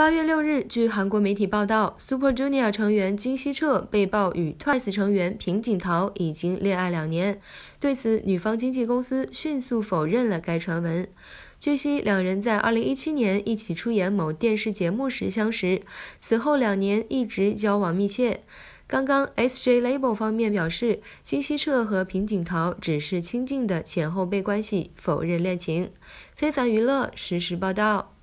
八月六日，据韩国媒体报道，Super Junior 成员金希澈被曝与 Twice 成员平井桃已经恋爱两年。对此，女方经纪公司迅速否认了该传闻。据悉，两人在二零一七年一起出演某电视节目时相识，此后两年一直交往密切。刚刚，SJ Label 方面表示，金希澈和平井桃只是亲近的前后辈关系，否认恋情。非凡娱乐实时报道。